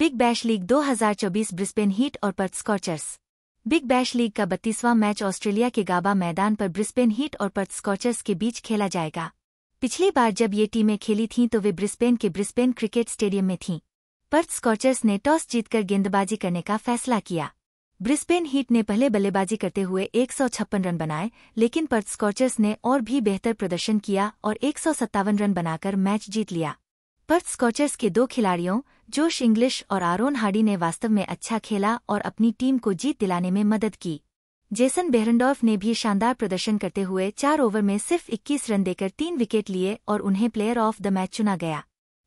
big Bash League 2024 Brisbane Heat और Perth Scorchers Big Bash League का बत्तीसवां match Australia के गाबा मैदान पर ब्रिस्बेन हीट और पर्थ स्कॉचर्स के बीच खेला जाएगा पिछली बार जब ये टीमें खेली थीं तो वे ब्रिस्बेन के ब्रिस्बेन क्रिकेट स्टेडियम में थीं पर्थ स्कॉचर्स ने टॉस जीतकर गेंदबाजी करने का फैसला किया ब्रिस्बेन हीट ने पहले बल्लेबाजी करते हुए एक रन बनाए लेकिन पर्थ स्कॉचर्स ने और भी बेहतर प्रदर्शन किया और एक रन बनाकर मैच जीत लिया पर्थ स्कॉचर्स के दो खिलाड़ियों जोश इंग्लिश और आरोन हार्डी ने वास्तव में अच्छा खेला और अपनी टीम को जीत दिलाने में मदद की जेसन बेहरंडॉफ ने भी शानदार प्रदर्शन करते हुए चार ओवर में सिर्फ 21 रन देकर तीन विकेट लिए और उन्हें प्लेयर ऑफ द मैच चुना गया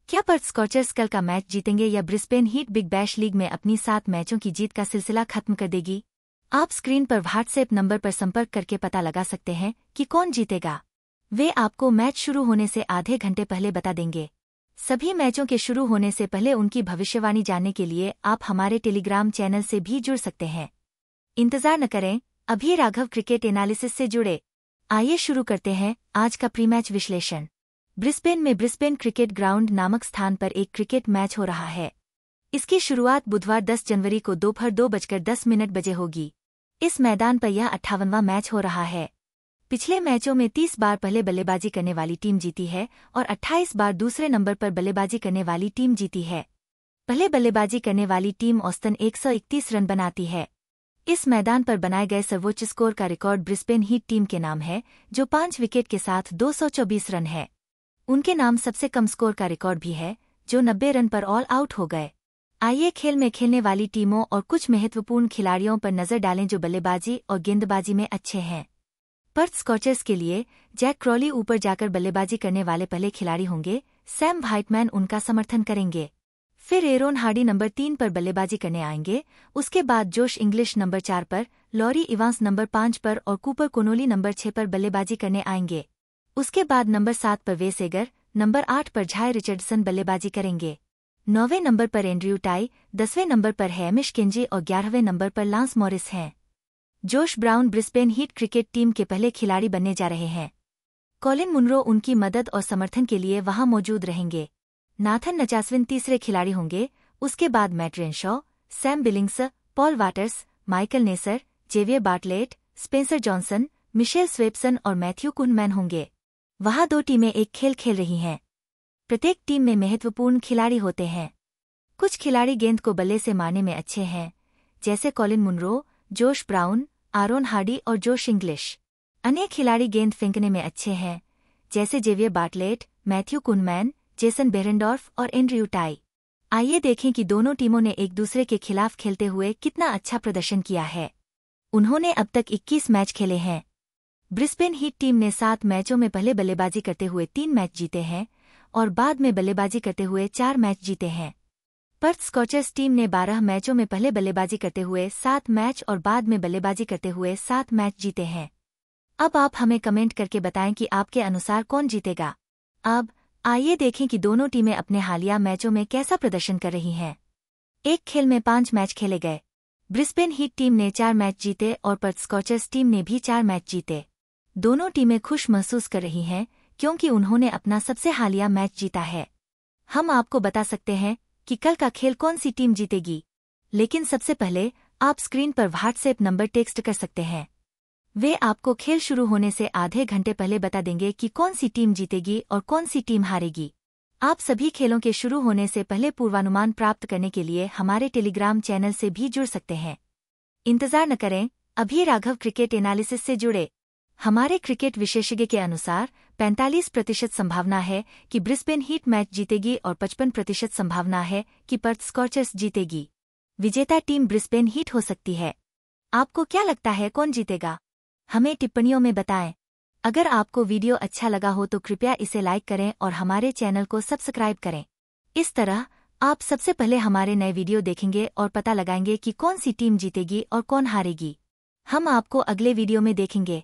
क्या पर्थ स्कॉचर्स कल का मैच जीतेंगे या Brisbane Heat Big Bash League में अपनी सात मैचों की जीत का सिलसिला खत्म कर देगी आप स्क्रीन पर व्हाट्सएप नंबर पर संपर्क करके पता लगा सकते हैं कि कौन जीतेगा वे आपको मैच शुरू होने से आधे घंटे पहले बता देंगे सभी मैचों के शुरू होने से पहले उनकी भविष्यवाणी जानने के लिए आप हमारे टेलीग्राम चैनल से भी जुड़ सकते हैं इंतजार न करें अभी राघव क्रिकेट एनालिसिस से जुड़े आइए शुरू करते हैं आज का प्री मैच विश्लेषण ब्रिस्बेन में ब्रिस्बेन क्रिकेट ग्राउंड नामक स्थान पर एक क्रिकेट मैच हो रहा है इसकी शुरुआत बुधवार 10 जनवरी को दोपहर दो बजकर दस मिनट बजे होगी इस मैदान पर यह अट्ठावनवा मैच हो रहा है पिछले मैचों में 30 बार पहले बल्लेबाजी करने वाली टीम जीती है और 28 बार दूसरे नंबर पर बल्लेबाजी करने वाली टीम जीती है पहले बल्लेबाजी करने वाली टीम औस्तन 131 रन बनाती है इस मैदान पर बनाए गए सर्वोच्च स्कोर का रिकॉर्ड ब्रिस्बेन हीट टीम के नाम है जो पांच विकेट के साथ 224 रन है उनके नाम सबसे कम स्कोर का रिकॉर्ड भी है जो 90 रन पर ऑल आउट हो गए आइए खेल में खेलने वाली टीमों और कुछ महत्वपूर्ण खिलाड़ियों पर नजर डालें जो बल्लेबाजी और गेंदबाजी में अच्छे हैं पर्थ स्कॉचर्स के लिए जैक क्रॉली ऊपर जाकर बल्लेबाजी करने वाले पहले खिलाड़ी होंगे सैम व्हाइटमैन उनका समर्थन करेंगे फिर एरोन हार्डी नंबर तीन पर बल्लेबाजी करने आएंगे उसके बाद जोश इंग्लिश नंबर चार पर लॉरी इवांस नंबर पांच पर और कूपर कोनोली नंबर छह पर बल्लेबाजी करने आएंगे उसके बाद नंबर सात पर वे सेगर नंबर आठ पर झाय रिचर्डसन बल्लेबाजी करेंगे नौवें नंबर पर एंड्रयू टाई दसवें नंबर पर हैमिश किंजी और ग्यारहवें नंबर पर लांस मॉरिस हैं Josh Brown Brisbane Heat cricket team के पहले खिलाड़ी बनने जा रहे हैं कॉलिन मुनरो उनकी मदद और समर्थन के लिए वहां मौजूद रहेंगे नाथन नचासविन तीसरे खिलाड़ी होंगे उसके बाद Matt Renshaw Sam Billings Paul Waters Michael Neser Xavier Bartlett Spencer Johnson Mitchell Swepson और मैथ्यू कुनमैन होंगे वहां दो टीमें एक खेल खेल रही हैं प्रत्येक टीम में महत्वपूर्ण खिलाड़ी होते हैं कुछ खिलाड़ी गेंद को बल्ले से मारने में अच्छे हैं जैसे Colin Munro Josh Brown Aaron Hardie और जोश इंग्लिश अन्य खिलाड़ी गेंद फेंकने में अच्छे हैं जैसे Xavier Bartlett Matthew Kuhnemann Jason Behrendorff और एंड्रयू टाई आइए देखें कि दोनों टीमों ने एक दूसरे के खिलाफ खेलते हुए कितना अच्छा प्रदर्शन किया है उन्होंने अब तक 21 मैच खेले हैं ब्रिस्बेन हीट टीम ने सात मैचों में पहले बल्लेबाजी करते हुए तीन मैच जीते हैं और बाद में बल्लेबाजी करते हुए चार मैच जीते हैं पर्थ स्कॉचेस टीम ने 12 मैचों में पहले बल्लेबाजी करते हुए सात मैच और बाद में बल्लेबाजी करते हुए सात मैच जीते हैं अब आप हमें कमेंट करके बताएं कि आपके अनुसार कौन जीतेगा अब आइए देखें कि दोनों टीमें अपने हालिया मैचों में कैसा प्रदर्शन कर रही हैं एक खेल में पांच मैच खेले गए ब्रिस्बेन हीट टीम ने चार मैच जीते और पर्थ स्कॉचर्स टीम ने भी चार मैच जीते दोनों टीमें खुश महसूस कर रही हैं क्योंकि उन्होंने अपना सबसे हालिया मैच जीता है हम आपको बता सकते हैं कि कल का खेल कौन सी टीम जीतेगी लेकिन सबसे पहले आप स्क्रीन पर व्हाट्सएप नंबर टेक्स्ट कर सकते हैं वे आपको खेल शुरू होने से आधे घंटे पहले बता देंगे कि कौन सी टीम जीतेगी और कौन सी टीम हारेगी आप सभी खेलों के शुरू होने से पहले पूर्वानुमान प्राप्त करने के लिए हमारे टेलीग्राम चैनल से भी जुड़ सकते हैं इंतजार न करें अभी राघव क्रिकेट एनालिसिस से जुड़े हमारे क्रिकेट विशेषज्ञ के अनुसार 45 प्रतिशत संभावना है कि ब्रिस्बेन हीट मैच जीतेगी और 55 प्रतिशत संभावना है कि पर्थ स्कॉर्चर्स जीतेगी विजेता टीम ब्रिस्बेन हीट हो सकती है आपको क्या लगता है कौन जीतेगा हमें टिप्पणियों में बताएं अगर आपको वीडियो अच्छा लगा हो तो कृपया इसे लाइक करें और हमारे चैनल को सब्सक्राइब करें इस तरह आप सबसे पहले हमारे नए वीडियो देखेंगे और पता लगाएंगे कि कौन सी टीम जीतेगी और कौन हारेगी हम आपको अगले वीडियो में देखेंगे